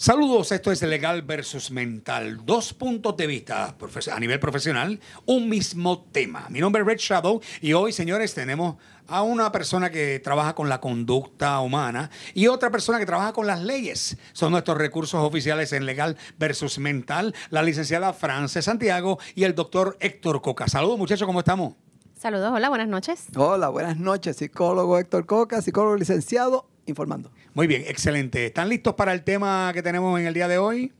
Saludos, esto es Legal versus Mental. Dos puntos de vista a nivel profesional, un mismo tema. Mi nombre es Red Shadow y hoy, señores, tenemos a una persona que trabaja con la conducta humana y otra persona que trabaja con las leyes. Son nuestros recursos oficiales en Legal versus Mental, la licenciada Frances Santiago y el doctor Héctor Coca. Saludos, muchachos, ¿cómo estamos? Saludos, hola, buenas noches. Hola, buenas noches, psicólogo Héctor Coca, psicólogo licenciado informando. Muy bien, excelente. ¿Están listos para el tema que tenemos en el día de hoy?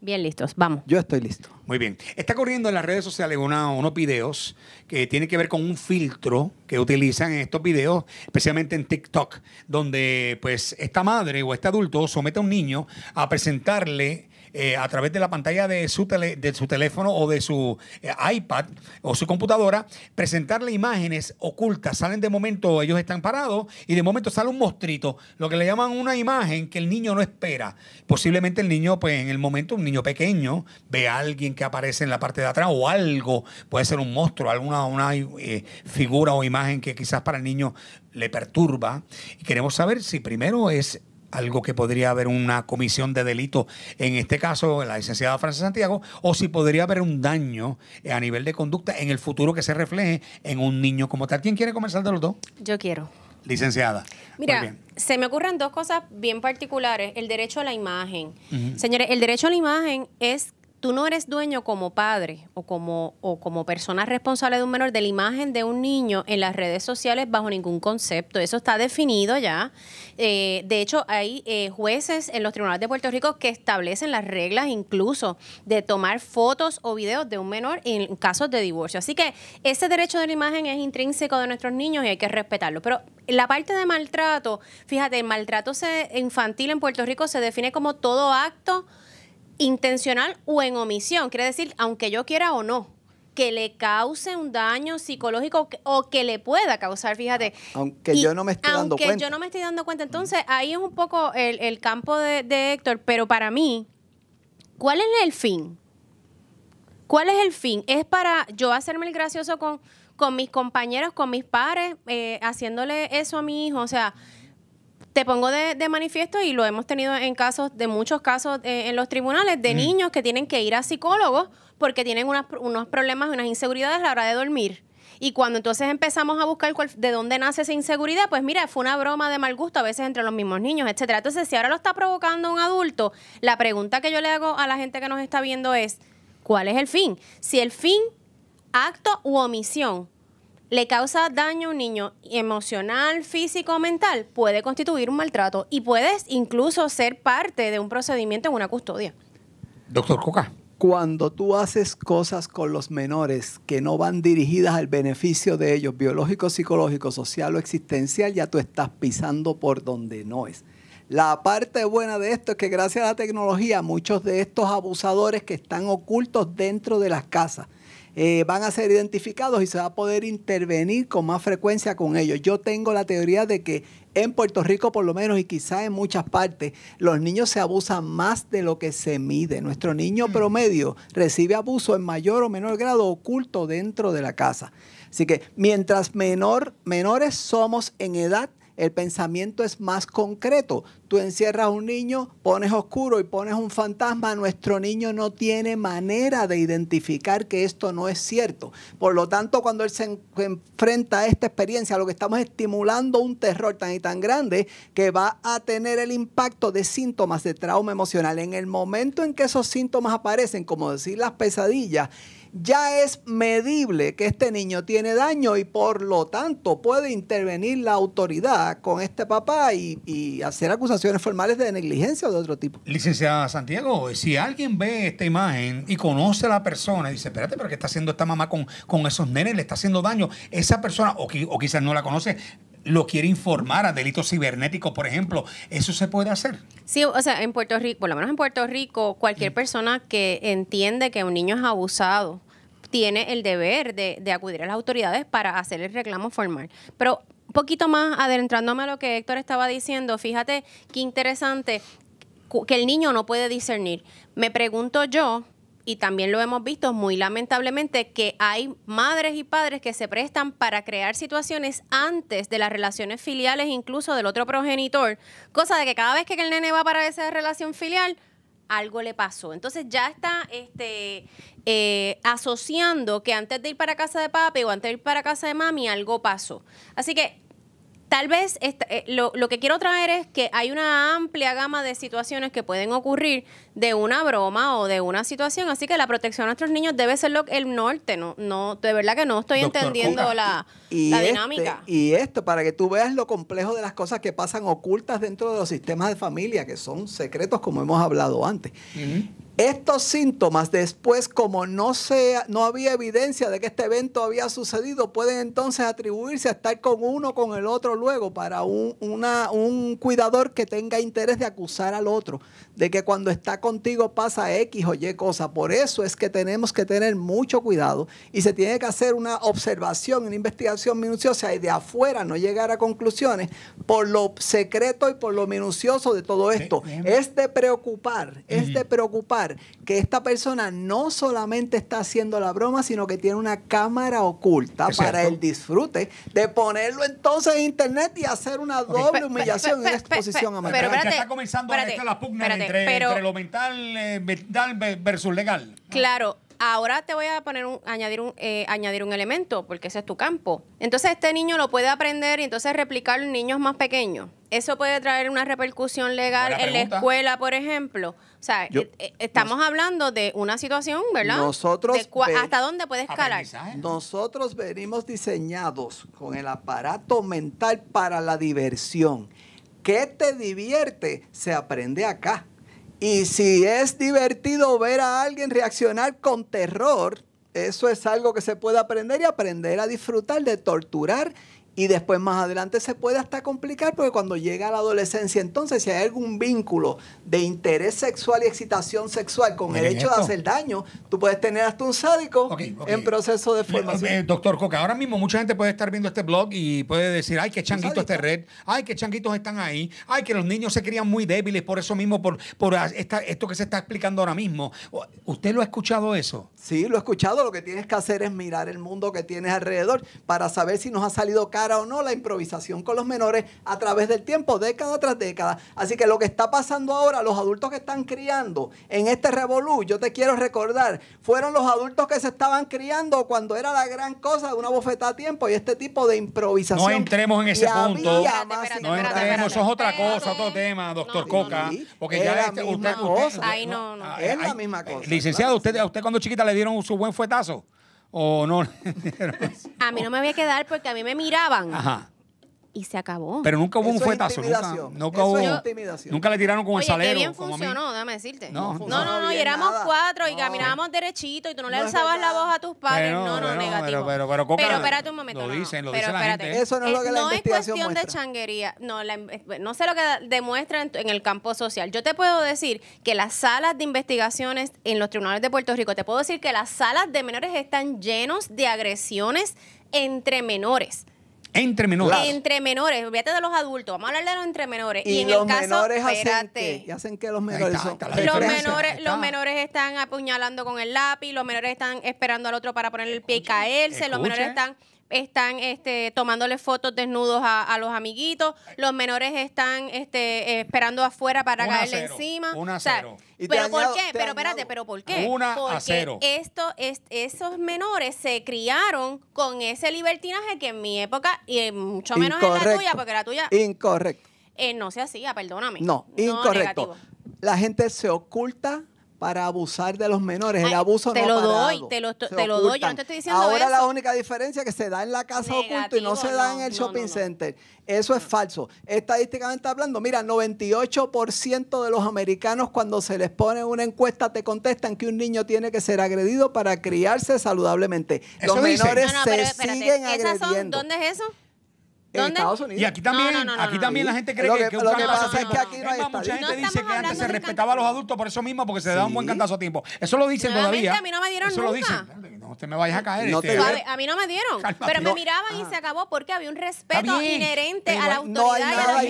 Bien listos, vamos. Yo estoy listo. Muy bien. Está corriendo en las redes sociales unos videos que tienen que ver con un filtro que utilizan en estos videos, especialmente en TikTok, donde pues esta madre o este adulto somete a un niño a presentarle eh, a través de la pantalla de su, tele, de su teléfono o de su eh, iPad o su computadora, presentarle imágenes ocultas. Salen de momento, ellos están parados y de momento sale un mostrito, lo que le llaman una imagen que el niño no espera. Posiblemente el niño, pues en el momento, un niño pequeño ve a alguien que aparece en la parte de atrás o algo, puede ser un monstruo, alguna una, eh, figura o imagen que quizás para el niño le perturba. Y queremos saber si primero es algo que podría haber una comisión de delito, en este caso la licenciada Francia Santiago, o si podría haber un daño eh, a nivel de conducta en el futuro que se refleje en un niño como tal. ¿Quién quiere comenzar de los dos? Yo quiero. Licenciada. Mira, se me ocurren dos cosas bien particulares. El derecho a la imagen. Señores, el derecho a la imagen es tú no eres dueño como padre o como, o como persona responsable de un menor de la imagen de un niño en las redes sociales bajo ningún concepto. Eso está definido ya. Eh, de hecho, hay eh, jueces en los tribunales de Puerto Rico que establecen las reglas incluso de tomar fotos o videos de un menor en casos de divorcio. Así que ese derecho de la imagen es intrínseco de nuestros niños y hay que respetarlo. Pero la parte de maltrato, fíjate, el maltrato infantil en Puerto Rico se define como todo acto intencional o en omisión, quiere decir, aunque yo quiera o no, que le cause un daño psicológico o que le pueda causar, fíjate. Ah, aunque yo no me esté dando cuenta. Aunque yo no me estoy dando cuenta. Entonces, ahí es un poco el, campo de, de, Héctor, pero para mí, ¿cuál es el fin? ¿Cuál es el fin? ¿Es para yo hacerme el gracioso con, con mis compañeros, con mis padres, eh, haciéndole eso a mi hijo? O sea, te pongo de, manifiesto y lo hemos tenido en casos, de muchos casos eh, en los tribunales, de niños que tienen que ir a psicólogos porque tienen unos problemas, unas inseguridades a la hora de dormir. Y cuando entonces empezamos a buscar de dónde nace esa inseguridad, pues mira, fue una broma de mal gusto a veces entre los mismos niños, etcétera. Entonces, si ahora lo está provocando un adulto, la pregunta que yo le hago a la gente que nos está viendo es, ¿cuál es el fin? Si el fin, acto u omisión le causa daño a un niño emocional, físico, mental, puede constituir un maltrato y puedes incluso ser parte de un procedimiento en una custodia. Doctor Coca. Cuando tú haces cosas con los menores que no van dirigidas al beneficio de ellos, biológico, psicológico, social o existencial, ya tú estás pisando por donde no es. La parte buena de esto es que gracias a la tecnología muchos de estos abusadores que están ocultos dentro de las casas eh, van a ser identificados y se va a poder intervenir con más frecuencia con ellos. Yo tengo la teoría de que en Puerto Rico por lo menos y quizá en muchas partes, los niños se abusan más de lo que se mide. Nuestro niño mm. promedio recibe abuso en mayor o menor grado oculto dentro de la casa. Así que mientras menor, menores somos en edad, el pensamiento es más concreto. Tú encierras a un niño, pones oscuro y pones un fantasma, nuestro niño no tiene manera de identificar que esto no es cierto. Por lo tanto, cuando él se enfrenta a esta experiencia, lo que estamos estimulando un terror tan y tan grande que va a tener el impacto de síntomas de trauma emocional. En el momento en que esos síntomas aparecen, como decir las pesadillas, ya es medible que este niño tiene daño y por lo tanto puede intervenir la autoridad con este papá y, hacer acusaciones formales de negligencia o de otro tipo. Licenciada Santiago, si alguien ve esta imagen y conoce a la persona y dice, espérate, pero ¿qué está haciendo esta mamá con, esos nenes? ¿Le está haciendo daño? Esa persona, o, o quizás no la conoce, lo quiere informar a delitos cibernéticos, por ejemplo, ¿eso se puede hacer? Sí, o sea, en Puerto Rico, por lo menos en Puerto Rico, cualquier mm. persona que entiende que un niño es abusado tiene el deber de, acudir a las autoridades para hacer el reclamo formal. Pero un poquito más adentrándome a lo que Héctor estaba diciendo, fíjate qué interesante que el niño no puede discernir. Me pregunto yo, y también lo hemos visto muy lamentablemente, que hay madres y padres que se prestan para crear situaciones antes de las relaciones filiales, incluso del otro progenitor, cosa de que cada vez que el nene va para esa relación filial, algo le pasó. Entonces ya está este, eh, asociando que antes de ir para casa de papi o antes de ir para casa de mami algo pasó. Así que Tal vez eh, lo, lo, que quiero traer es que hay una amplia gama de situaciones que pueden ocurrir de una broma o de una situación, así que la protección a nuestros niños debe ser lo, el norte, ¿no? no De verdad que no estoy entendiendo la, este, dinámica. Y esto, para que tú veas lo complejo de las cosas que pasan ocultas dentro de los sistemas de familia, que son secretos como hemos hablado antes. Estos síntomas después, como no, sea, no había evidencia de que este evento había sucedido, pueden entonces atribuirse a estar con uno o con el otro luego para un, un cuidador que tenga interés de acusar al otro de que cuando está contigo pasa X o Y cosa. Por eso es que tenemos que tener mucho cuidado y se tiene que hacer una observación, una investigación minuciosa y de afuera no llegar a conclusiones por lo secreto y por lo minucioso de todo esto. Es de preocupar, es de preocupar que esta persona no solamente está haciendo la broma, sino que tiene una cámara oculta para el disfrute de ponerlo entonces en internet y hacer una doble humillación y exposición a Pero, está comenzando la pugna entre, lo mental eh, versus legal. Claro, Ahora te voy a poner un, añadir, un, eh, añadir un elemento, porque ese es tu campo. Entonces este niño lo puede aprender y entonces replicarlo en niños más pequeños. Eso puede traer una repercusión legal en la escuela, por ejemplo. O sea, eh, eh, estamos hablando de una situación, ¿verdad? Nosotros ¿Hasta dónde puede escalar? Nosotros venimos diseñados con el aparato mental para la diversión. ¿Qué te divierte? Se aprende acá. Y si es divertido ver a alguien reaccionar con terror, eso es algo que se puede aprender y aprender a disfrutar de torturar y después más adelante se puede hasta complicar porque cuando llega la adolescencia, entonces si hay algún vínculo de interés sexual y excitación sexual con el hecho de hacer daño, tú puedes tener hasta un sádico en proceso de eh, formación. doctor Coca, ahora mismo mucha gente puede estar viendo este blog y puede decir, ay, qué changuito este red, ay, qué changuitos están ahí, ay, que los niños se crían muy débiles por eso mismo, por, por esta, esto que se está explicando ahora mismo. ¿Usted lo ha escuchado eso? Sí, lo he escuchado. Lo que tienes que hacer es mirar el mundo que tienes alrededor para saber si nos ha salido caro o no la improvisación con los menores a través del tiempo, década tras década. Así que lo que está pasando ahora, los adultos que están criando en este revolú, yo te quiero recordar, fueron los adultos que se estaban criando cuando era la gran cosa de una bofetada a tiempo y este tipo de improvisación. No entremos en ese punto. no entremos, eso es otra cosa, otro tema, doctor Coca. porque ya este, usted, ah, Es la misma eh, cosa. Licenciado, a usted cuando chiquita le dieron su buen fuetazo o no A mí no me voy a quedar porque a mí me miraban. Ajá y se acabó. Pero nunca hubo un fuetazo. Nunca, nunca, le tiraron con el salero. que bien déjame decirte. No, No, no, y éramos cuatro y caminábamos eh. derechito y tú no le alzabas la voz a tus padres. no, no, negativo. Pero, pero, pero, espérate un momento. Lo no, dicen, lo Pero Eso no es lo eh, que la investigación cuestión de changuería. No, eh, no sé lo que demuestran... en, en el campo social. Yo te puedo decir que las salas de investigaciones en los tribunales de Puerto Rico, te puedo decir que las salas de menores están llenos de agresiones entre menores. Entre menores. Entre menores, olvídate de los adultos, vamos a hablar de los entre menores. Y, en los el caso, menores hacen los menores Los menores, están apuñalando con el lápiz, los menores están esperando al otro para poner el pie y caerse, los menores están están este, tomándole fotos desnudos a, los amiguitos, los menores están este, eh, esperando afuera para caerle encima. ¿Pero por qué? Pero espérate, ¿pero por qué? Porque Esto, es, esos menores se criaron con ese libertinaje que en mi época, y mucho menos en la tuya, porque la tuya... Incorrecto. Eh, no se hacía, perdóname. No, incorrecto. la gente se oculta para abusar de los menores. el abuso no lo doy, te lo, te lo doy, yo te estoy diciendo Ahora la única diferencia es que se da en la casa oculta y no se da en el shopping center. Eso es mm. falso. Estadísticamente hablando, mira, 98% de los americanos cuando se les pone una encuesta te contestan que un niño tiene que ser agredido para criarse saludablemente. Los menores se siguen agrediendo. ¿Dónde es eso? En Estados Unidos. Y aquí también, aquí también la gente cree que, que, un lo que pasa Es que aquí no mucha gente dice que antes se respetaba a los adultos por eso mismo, porque se daba un buen cantazo a tiempo. Eso lo dicen todavía. A mí no me dieron eso lo dicen usted me vayas a caer. No este. a mí no me dieron, pero me miraban y ah. se acabó porque había un respeto inherente a la autoridad.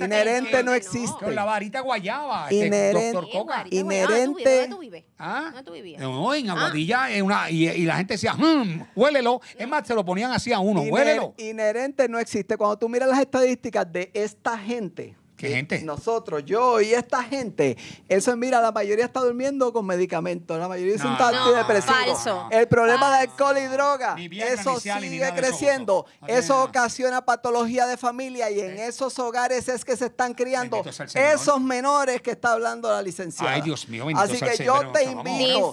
inherente. no existe. Con la varita guayaba. Este, inherente. Doctor Coca. Inherente. tú vives? ¿Ah? tú vivías. en ah. Aguadilla una, y, la gente decía, mmm, huélelo. Es más, se lo ponían así a uno, huélelo. Inherente no existe. Cuando tú miras las estadísticas de esta gente, ¿Qué gente? Nosotros, yo y esta gente. Eso es, mira, la mayoría está durmiendo con medicamentos, la mayoría es un antidepresivo. el problema de alcohol y droga, eso sigue creciendo. Eso, ocasiona patología de familia y en eh. esos hogares es que se están criando esos menores que está hablando la licenciada. Ay, Dios mío, Así que yo te, invito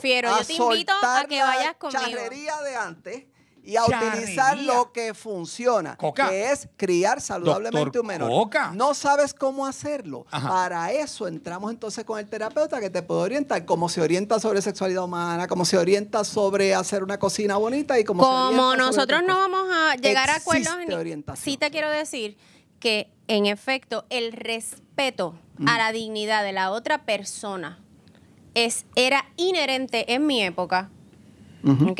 a, que vayas conmigo. Charrería de antes y a utilizar lo que funciona, que es criar saludablemente un menor. No sabes cómo hacerlo. Para eso entramos entonces con el terapeuta que te puede orientar, cómo se orienta sobre sexualidad humana, cómo se orienta sobre hacer una cocina bonita y cómo como nosotros no vamos a llegar a acuerdos. en Sí te quiero decir que en efecto el respeto a la dignidad de la otra persona es, era inherente en mi época, ¿Ok?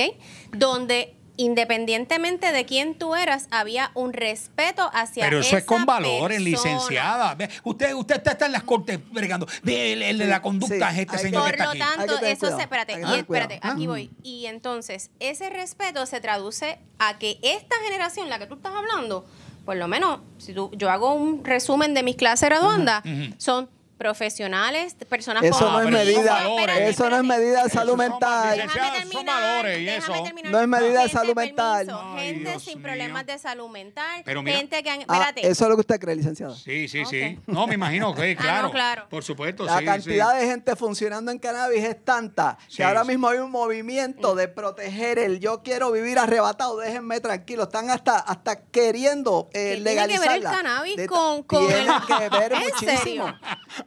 donde independientemente de quién tú eras, había un respeto hacia Pero eso es con valores, licenciada. Usted, usted está en las cortes bregando. De, la conducta a este señor. Por lo tanto, eso se. Espérate, aquí voy. Y entonces, ese respeto se traduce a que esta generación, la que tú estás hablando, por lo menos, si tú, yo hago un resumen de mis clases redondas, son profesionales, personas eso No es medida, eso, no es medida de salud mental. no es medida de salud mental. gente sin problemas de salud mental. gente que han, ah, eso es lo que usted cree, licenciado Sí, sí, sí. No, me imagino que, ah, claro, Por supuesto, La cantidad de gente funcionando en cannabis es tanta que ahora mismo hay un movimiento de proteger el yo quiero vivir arrebatado, déjenme tranquilo. Están hasta, hasta queriendo legalizarla. Eh, tiene que ver el cannabis con... que ver muchísimo.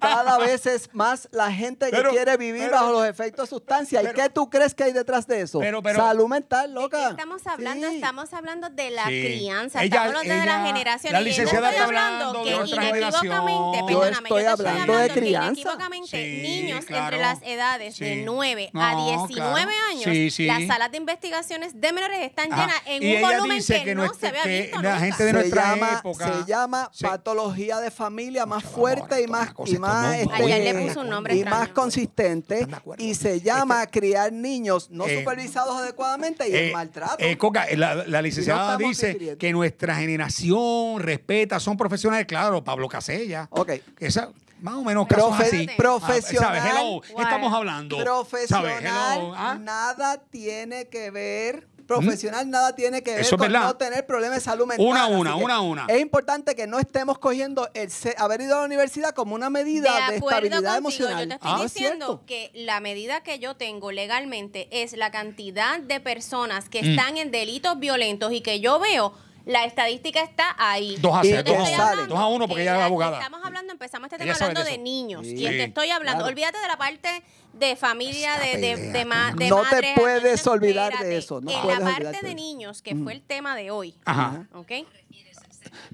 Cada vez es más la gente que quiere vivir bajo los efectos de sustancias. ¿Y qué tú crees que hay detrás de eso? Salud mental, loca. estamos hablando, estamos hablando de la crianza, estamos hablando de la generación. La está hablando que inequívocamente Yo estoy hablando de crianza. niños entre las edades de 9 a 19 años, las salas de investigaciones de menores están llenas en un volumen que, no se había visto La gente de nuestra época. Se llama patología de familia más fuerte y más este, y más, consistente y se llama este, criar niños no eh, supervisados adecuadamente y el eh, maltrato. Eh, la, licenciada dice que nuestra generación respeta, son profesionales, claro, Pablo Casella. Ok. Esa, más o menos casos así. Profesional. Ah, estamos hablando. Profesional, ¿ah? nada tiene que ver profesional nada tiene que ver con no tener problemas de salud mental. Una una, una una. Es importante que no estemos cogiendo el haber ido a la universidad como una medida de, de estabilidad emocional. Yo te estoy ah, diciendo que la medida que yo tengo legalmente es la cantidad de personas que mm. están en delitos violentos y que yo veo la estadística está ahí. Dos a uno, dos a uno, porque ya es abogada. Estamos hablando, empezamos este tema hablando de, niños. Y te estoy hablando. Olvídate de la parte de familia, de, de, de, de No te puedes olvidar de eso. No en la parte de niños, que fue el mm. tema de hoy. Ajá. ¿Ok?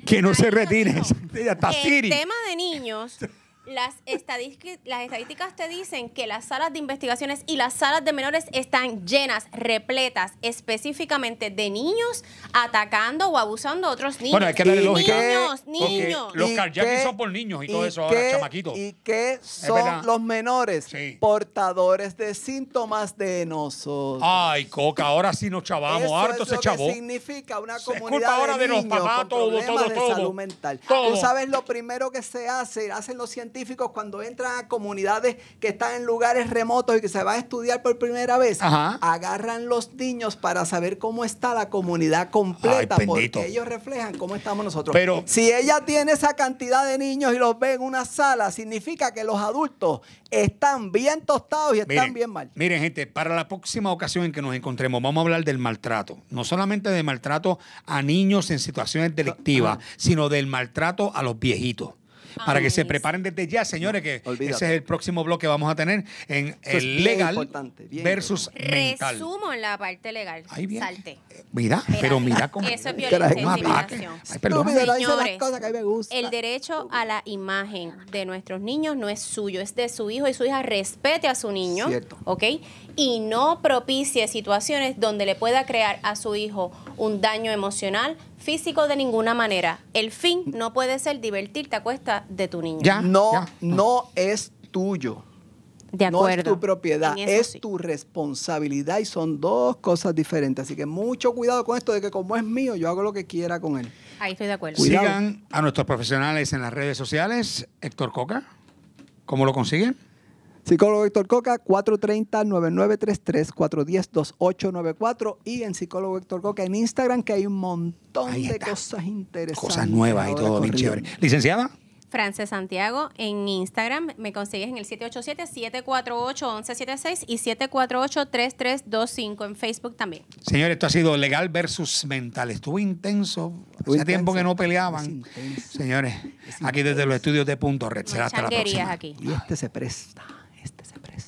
Que no se retire. El tema de niños Las, estadísticas te dicen que las salas de investigaciones y las salas de menores están llenas, repletas, específicamente de niños atacando o abusando a otros niños. Bueno, hay que darle lógica. Niños, niños. Los carjacking son por niños y, todo eso ahora, chamaquitos. ¿Y qué son los menores? Portadores de síntomas de nosotros. Ay, Coca, ahora sí nos chavamos. harto es se lo significa una comunidad ahora de, niños los papás, todo, salud mental. Tú sabes lo primero que se hace, hacen los científicos cuando entran a comunidades que están en lugares remotos y que se va a estudiar por primera vez, agarran los niños para saber cómo está la comunidad completa, porque ellos reflejan cómo estamos nosotros. Pero si ella tiene esa cantidad de niños y los ve en una sala, significa que los adultos están bien tostados y están bien mal. Miren, gente, para la próxima ocasión en que nos encontremos, vamos a hablar del maltrato. No solamente de maltrato a niños en situaciones delictivas, sino del maltrato a los viejitos. Ah. para que se preparen desde ya, señores, que ese es el próximo bloque que vamos a tener en el legal versus mental. Resumo en la parte legal. Ahí bien. Eh, mira, pero mira cómo. Eso es violencia. E Ay, perdón. Señores, el derecho a la imagen de nuestros niños no es suyo, es de su hijo y su hija respete a su niño. Cierto. ¿Ok? y no propicie situaciones donde le pueda crear a su hijo un daño emocional, físico de ninguna manera. El fin no puede ser divertirte a cuesta de tu niño. Ya, no, no es tuyo. De acuerdo. No es tu propiedad, es tu responsabilidad y son dos cosas diferentes. Así que mucho cuidado con esto de que como es mío, yo hago lo que quiera con él. Ahí estoy de acuerdo. a nuestros profesionales en las redes sociales. Héctor Coca, ¿cómo lo consiguen? Psicólogo Héctor Coca, 430-9933-410-2894 y en Psicólogo Héctor Coca en Instagram, que hay un montón de cosas interesantes. Cosas nuevas y todo, bien chévere. ¿Licenciada? Frances Santiago en Instagram. Me consigues en el 787-748-1176 y 748-3325 en Facebook también. Señores, esto ha sido legal versus mental. Estuvo intenso. Hace tiempo que no peleaban. Señores, aquí desde los estudios de Punto Red. Será hasta la próxima. aquí. Y este se presta este se presta.